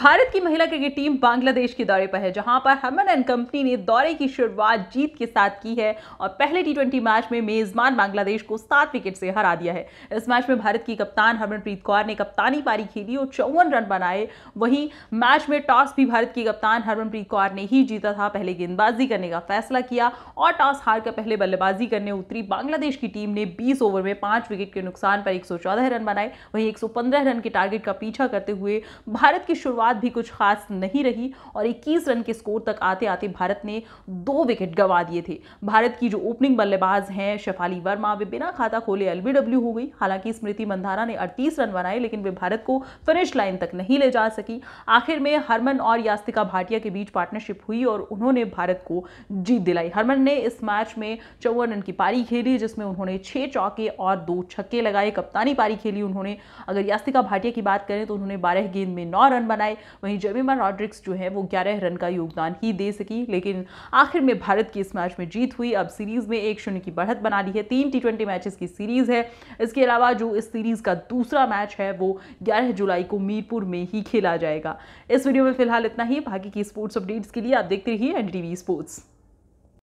भारत की महिला cricket team Bangladesh के दौरे पर है जहां पर हमन एंड कंपनी ने दौरे की शुरुआत जीत के साथ की है और पहले टी मैच में मेजबान बांग्लादेश को सात विकेट से हरा दिया है इस मैच में भारत की कप्तान हरमनप्रीत कौर ने कप्तानी पारी खेली और चौवन रन बनाए वहीं मैच में टॉस भी भारत की कप्तान हरमनप्रीत कौर ने ही जीता था पहले गेंदबाजी करने का फैसला किया और टॉस हार कर पहले बल्लेबाजी करने उतरी बांग्लादेश की टीम ने बीस ओवर में पांच विकेट के नुकसान पर एक रन बनाए वहीं एक रन के टारगेट का पीछा करते हुए भारत की शुरुआत शुरुआत भी कुछ खास नहीं रही और 21 रन के स्कोर तक आते आते भारत ने दो विकेट गंवा दिए थे भारत की जो ओपनिंग बल्लेबाज हैं शेफाली वर्मा वे बिना खाता खोले एलबीडब्ल्यू हो गई हालांकि स्मृति मंधारा ने अड़तीस रन बनाए लेकिन वे भारत को फिनिश लाइन तक नहीं ले जा सकी आखिर में हरमन और यास्तिका भाटिया के बीच पार्टनरशिप हुई और उन्होंने भारत को जीत दिलाई हरमन ने इस मैच में चौवन रन की पारी खेली जिसमें उन्होंने छह चौके और दो छक्के लगाए कप्तानी पारी खेली उन्होंने अगर यास्तिका भाटिया की बात करें तो उन्होंने बारह गेंद में नौ रन बनाए बनाए वहीं जेमिमा रॉड्रिक्स जो है वो ग्यारह रन का योगदान ही दे सकी लेकिन आखिर में भारत की इस मैच में जीत हुई अब सीरीज़ में एक शून्य की बढ़त बना ली है तीन टी ट्वेंटी मैचेस की सीरीज़ है इसके अलावा जो इस सीरीज़ का दूसरा मैच है वो ग्यारह जुलाई को मीरपुर में ही खेला जाएगा इस वीडियो में फिलहाल इतना ही बाकी की स्पोर्ट्स अपडेट्स के लिए आप देखते रहिए एन स्पोर्ट्स